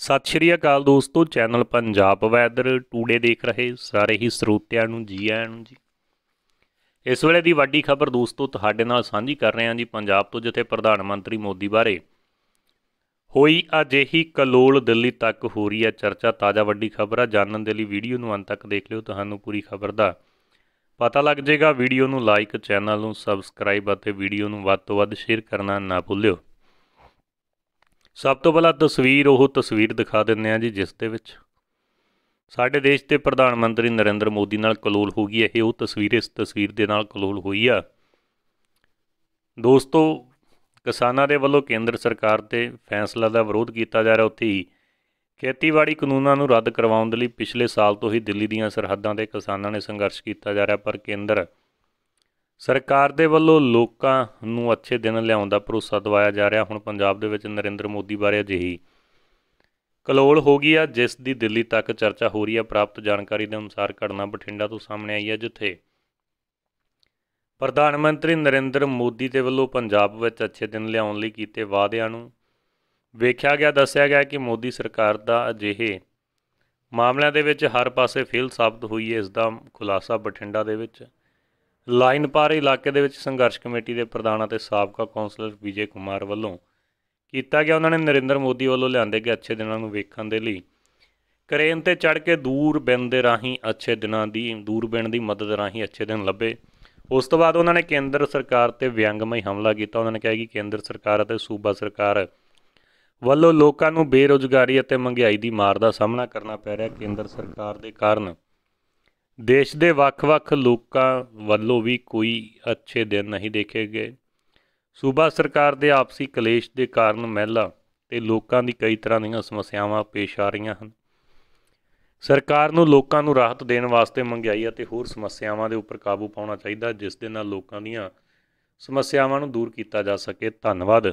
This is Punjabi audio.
ਸਤਿ ਸ਼੍ਰੀ ਅਕਾਲ ਦੋਸਤੋ ਚੈਨਲ ਪੰਜਾਬ ਵੈਦਰ ਟੂਡੇ ਦੇਖ ਰਹੇ ਸਾਰੇ ਹੀ ਸਰੋਤਿਆਂ ਨੂੰ ਜੀ ਆਇਆਂ ਨੂੰ ਜੀ ਇਸ ਵੇਲੇ ਦੀ ਵੱਡੀ ਖਬਰ ਦੋਸਤੋ ਤੁਹਾਡੇ ਨਾਲ ਸਾਂਝੀ ਕਰ ਰਹੇ ਹਾਂ ਜੀ ਪੰਜਾਬ ਤੋਂ ਜਿੱਥੇ ਪ੍ਰਧਾਨ ਮੰਤਰੀ ਮੋਦੀ ਬਾਰੇ ਹੋਈ ਅਜਿਹੀ ਕਲੋਲ ਦਿੱਲੀ ਤੱਕ ਹੋ ਰਹੀ ਹੈ ਚਰਚਾ ਤਾਜ਼ਾ ਵੱਡੀ ਖਬਰ ਆ ਜਾਣਨ ਦੇ ਲਈ ਵੀਡੀਓ ਨੂੰ ਅੰਤ ਤੱਕ ਦੇਖ ਲਿਓ ਤੁਹਾਨੂੰ ਪੂਰੀ ਖਬਰ ਦਾ ਪਤਾ ਲੱਗ ਜਾਏਗਾ ਵੀਡੀਓ ਨੂੰ ਲਾਈਕ ਚੈਨਲ ਨੂੰ ਸਬਸਕ੍ਰਾਈਬ ਅਤੇ ਵੀਡੀਓ ਨੂੰ ਵੱਧ ਤੋਂ ਵੱਧ ਸ਼ੇਅਰ ਕਰਨਾ ਨਾ ਭੁੱਲਿਓ ਸਭ ਤੋਂ ਪਹਿਲਾਂ ਤਸਵੀਰ ਉਹ ਤਸਵੀਰ ਦਿਖਾ ਦਿੰਦੇ ਆ ਜੀ ਜਿਸ ਦੇ ਵਿੱਚ ਸਾਡੇ ਦੇਸ਼ ਦੇ ਪ੍ਰਧਾਨ ਮੰਤਰੀ ਨਰਿੰਦਰ ਮੋਦੀ ਨਾਲ ਕਲੋਲ ਹੋ ਗਈ ਹੈ ਇਹ ਉਹ ਤਸਵੀਰ ਇਸ ਤਸਵੀਰ ਦੇ ਨਾਲ ਕਲੋਲ ਹੋਈ ਆ ਦੋਸਤੋ ਕਿਸਾਨਾਂ ਦੇ ਵੱਲੋਂ ਕੇਂਦਰ ਸਰਕਾਰ ਤੇ ਫੈਸਲਾ ਦਾ ਵਿਰੋਧ ਕੀਤਾ ਜਾ ਰਿਹਾ ਉੱਥੇ ਹੀ ਖੇਤੀਬਾੜੀ ਕਾਨੂੰਨਾਂ ਨੂੰ ਰੱਦ ਕਰਵਾਉਣ ਦੇ ਲਈ ਪਿਛਲੇ ਸਾਲ ਤੋਂ ਹੀ ਦਿੱਲੀ ਦੀਆਂ ਸਰਹੱਦਾਂ ਦੇ ਕਿਸਾਨਾਂ ਨੇ ਸੰਘਰਸ਼ ਕੀਤਾ ਜਾ ਰਿਹਾ ਪਰ ਕੇਂਦਰ ਸਰਕਾਰ ਦੇ ਵੱਲੋਂ ਲੋਕਾਂ ਨੂੰ ਅੱਛੇ ਦਿਨ ਲਿਆਉਣ ਦਾ ਭਰੋਸਾ ਦਵਾਇਆ ਜਾ ਰਿਹਾ ਹੁਣ ਪੰਜਾਬ ਦੇ ਵਿੱਚ ਨਰਿੰਦਰ ਮੋਦੀ ਬਾਰੇ ਅਜਿਹੀ ਕਲੋਲ ਹੋ ਗਈ ਆ ਜਿਸ ਦੀ ਦਿੱਲੀ ਤੱਕ ਚਰਚਾ ਹੋ ਰਹੀ ਆ ਪ੍ਰਾਪਤ ਜਾਣਕਾਰੀ ਦੇ ਅਨੁਸਾਰ ਘਟਨਾ ਬਠਿੰਡਾ ਤੋਂ ਸਾਹਮਣੇ ਆਈ ਹੈ ਜਿੱਥੇ ਪ੍ਰਧਾਨ ਮੰਤਰੀ ਨਰਿੰਦਰ ਮੋਦੀ ਦੇ ਵੱਲੋਂ ਪੰਜਾਬ ਵਿੱਚ ਅੱਛੇ ਦਿਨ ਲਿਆਉਣ ਲਈ ਕੀਤੇ ਵਾਅਦਿਆਂ ਨੂੰ ਵੇਖਿਆ ਗਿਆ ਦੱਸਿਆ ਗਿਆ ਕਿ ਮੋਦੀ ਸਰਕਾਰ ਦਾ ਅਜਿਹੇ ਮਾਮਲਿਆਂ ਦੇ ਵਿੱਚ ਹਰ ਪਾਸੇ ਫੇਲ ਸਾਬਤ ਹੋਈ ਹੈ ਇਸ ਦਾ ਖੁਲਾਸਾ ਬਠਿੰਡਾ ਦੇ ਵਿੱਚ ਲਾਈਨ ਪਾਰ ਇਲਾਕੇ ਦੇ ਵਿੱਚ ਸੰਘਰਸ਼ ਕਮੇਟੀ ਦੇ ਪ੍ਰਧਾਨ ਅਤੇ ਸਾਬਕਾ ਕੌਂਸਲਰ ਵਿਜੇ ਕੁਮਾਰ ਵੱਲੋਂ ਕੀਤਾ ਗਿਆ ਉਹਨਾਂ ਨੇ ਨਰਿੰਦਰ ਮੋਦੀ ਵੱਲੋਂ ਲਿਆਂਦੇ ਗਏ ਅੱਛੇ ਦਿਨਾਂ ਨੂੰ ਵੇਖਣ ਦੇ ਲਈ ਕਰੇਨ ਤੇ ਚੜ ਕੇ ਬਿੰਦ ਦੇ ਰਾਹੀਂ ਅੱਛੇ ਦਿਨਾਂ ਦੀ ਦੂਰ ਬਿੰਦ ਦੀ ਮਦਦ ਰਾਹੀਂ ਅੱਛੇ ਦਿਨ ਲੱਭੇ ਉਸ ਤੋਂ ਬਾਅਦ ਉਹਨਾਂ ਨੇ ਕੇਂਦਰ ਸਰਕਾਰ ਤੇ ਵਿਅੰਗਮਈ ਹਮਲਾ ਕੀਤਾ ਉਹਨਾਂ ਨੇ ਕਿਹਾ ਕਿ ਕੇਂਦਰ ਸਰਕਾਰ ਅਤੇ ਸੂਬਾ ਸਰਕਾਰ ਵੱਲੋਂ ਲੋਕਾਂ ਨੂੰ ਬੇਰੋਜ਼ਗਾਰੀ ਅਤੇ ਮਹਿੰਗਾਈ ਦੀ ਮਾਰ ਦਾ ਸਾਹਮਣਾ ਕਰਨਾ ਪੈ ਰਿਹਾ ਕੇਂਦਰ ਸਰਕਾਰ ਦੇ ਕਾਰਨ ਦੇਸ਼ ਦੇ ਵੱਖ-ਵੱਖ ਲੋਕਾਂ ਵੱਲੋਂ ਵੀ ਕੋਈ ਅੱਛੇ ਦਿਨ ਨਹੀਂ ਦੇਖੇ ਗਏ ਸੂਬਾ ਸਰਕਾਰ ਦੇ ਆਪਸੀ ਕਲੇਸ਼ ਦੇ ਕਾਰਨ ਮਹਿਲਾ ਤੇ ਲੋਕਾਂ ਦੀ ਕਈ ਤਰ੍ਹਾਂ ਦੀਆਂ ਸਮੱਸਿਆਵਾਂ ਪੇਸ਼ ਆ ਰਹੀਆਂ ਹਨ ਸਰਕਾਰ ਨੂੰ ਲੋਕਾਂ ਨੂੰ ਰਾਹਤ ਦੇਣ ਵਾਸਤੇ ਮੰਗਾਈ ਅਤੇ ਹੋਰ ਸਮੱਸਿਆਵਾਂ ਦੇ ਉੱਪਰ ਕਾਬੂ ਪਾਉਣਾ ਚਾਹੀਦਾ ਜਿਸ ਦੇ ਨਾਲ ਲੋਕਾਂ ਦੀਆਂ ਸਮੱਸਿਆਵਾਂ ਨੂੰ ਦੂਰ ਕੀਤਾ ਜਾ ਸਕੇ ਧੰਨਵਾਦ